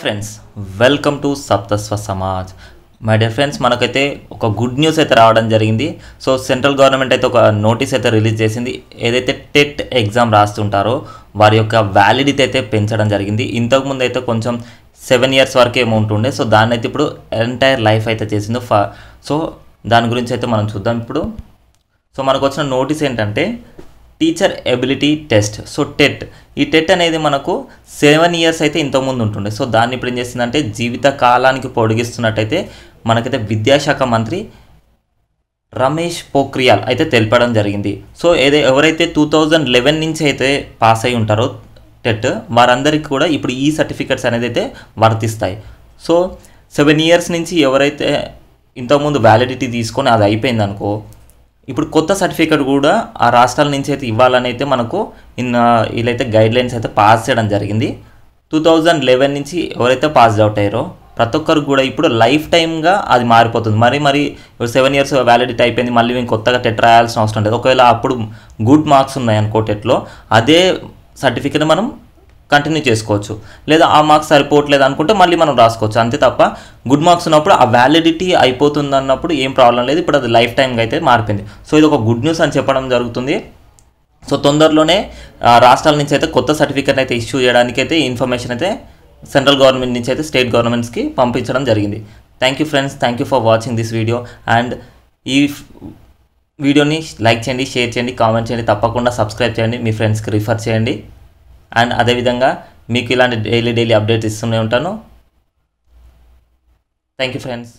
friends welcome to సప్తస్వ సమాజ్ my dear friends మనకైతే ఒక గుడ్ న్యూస్ అయితే రావడం జరిగింది సో సెంట్రల్ గవర్నమెంట్ అయితే ఒక నోటీస్ అయితే రిలీజ్ చేసింది ఏదైతే టెట్ ఎగ్జామ్ రాస్తుంటారో వారి యొక్క వ్యాలిడిటీ అయితే పెంచడం జరిగింది ఇంతకుముందు అయితే కొంచెం సెవెన్ ఇయర్స్ వరకు ఏమో ఉంటుండే సో దాన్ని అయితే ఇప్పుడు ఎంటైర్ లైఫ్ అయితే చేసిందో ఫ సో దాని గురించి అయితే మనం చూద్దాం ఇప్పుడు సో మనకు వచ్చిన నోటీస్ ఏంటంటే teacher ability test so TET ఈ టెట్ అనేది మనకు సెవెన్ ఇయర్స్ అయితే ఇంతకుముందు ఉంటుండే సో దాన్ని ఇప్పుడు ఏం చేసిందంటే జీవిత కాలానికి పొడిగిస్తున్నట్టయితే మనకైతే విద్యాశాఖ మంత్రి రమేష్ పోఖ్రియాల్ అయితే తెలిపడం జరిగింది సో ఏదైతే ఎవరైతే టూ థౌజండ్ లెవెన్ నుంచి అయితే పాస్ అయి ఉంటారో టెట్ వారందరికీ కూడా ఇప్పుడు ఈ సర్టిఫికెట్స్ అనేది అయితే వర్తిస్తాయి సో సెవెన్ ఇయర్స్ నుంచి ఎవరైతే ఇంతకుముందు వ్యాలిడిటీ తీసుకొని అది అయిపోయింది అనుకో ఇప్పుడు కొత్త సర్టిఫికేట్ కూడా ఆ రాష్ట్రాల నుంచి అయితే ఇవ్వాలని అయితే మనకు ఇన్ వీళ్ళైతే గైడ్ లైన్స్ అయితే పాస్ చేయడం జరిగింది టూ థౌజండ్ లెవెన్ నుంచి ఎవరైతే పాస్ అవుట్ అయ్యారో ప్రతి ఒక్కరు కూడా ఇప్పుడు లైఫ్ టైమ్గా అది మారిపోతుంది మరి మరి సెవెన్ ఇయర్స్ వ్యాలిడిటీ అయిపోయింది మళ్ళీ మేము కొత్తగా టెట్ రాయాల్సిన అవసరం లేదు ఒకవేళ అప్పుడు గుడ్ మార్క్స్ ఉన్నాయనుకో టెట్లో అదే సర్టిఫికేట్ మనం కంటిన్యూ చేసుకోవచ్చు లేదా ఆ మార్క్స్ సరిపోవట్లేదు అనుకుంటే మళ్ళీ మనం రాసుకోవచ్చు అంతే తప్ప గుడ్ మార్క్స్ ఉన్నప్పుడు ఆ వ్యాలిడిటీ అయిపోతుంది అన్నప్పుడు ఏం ప్రాబ్లం లేదు ఇప్పుడు అది లైఫ్ టైంగా అయితే మారిపోయింది సో ఇది ఒక గుడ్ న్యూస్ అని చెప్పడం జరుగుతుంది సో తొందరలోనే రాష్ట్రాల నుంచి అయితే కొత్త సర్టిఫికేట్ అయితే ఇష్యూ చేయడానికి అయితే ఇన్ఫర్మేషన్ అయితే సెంట్రల్ గవర్నమెంట్ నుంచి అయితే స్టేట్ గవర్నమెంట్స్కి పంపించడం జరిగింది thank you friends thank you for watching this video and ఈ వీడియోని లైక్ చేయండి షేర్ చేయండి కామెంట్ చేయండి తప్పకుండా సబ్స్క్రైబ్ చేయండి మీ ఫ్రెండ్స్కి రిఫర్ చేయండి అండ్ అదేవిధంగా మీకు ఇలాంటి డైలీ డైలీ అప్డేట్స్ ఇస్తూనే ఉంటాను థ్యాంక్ యూ ఫ్రెండ్స్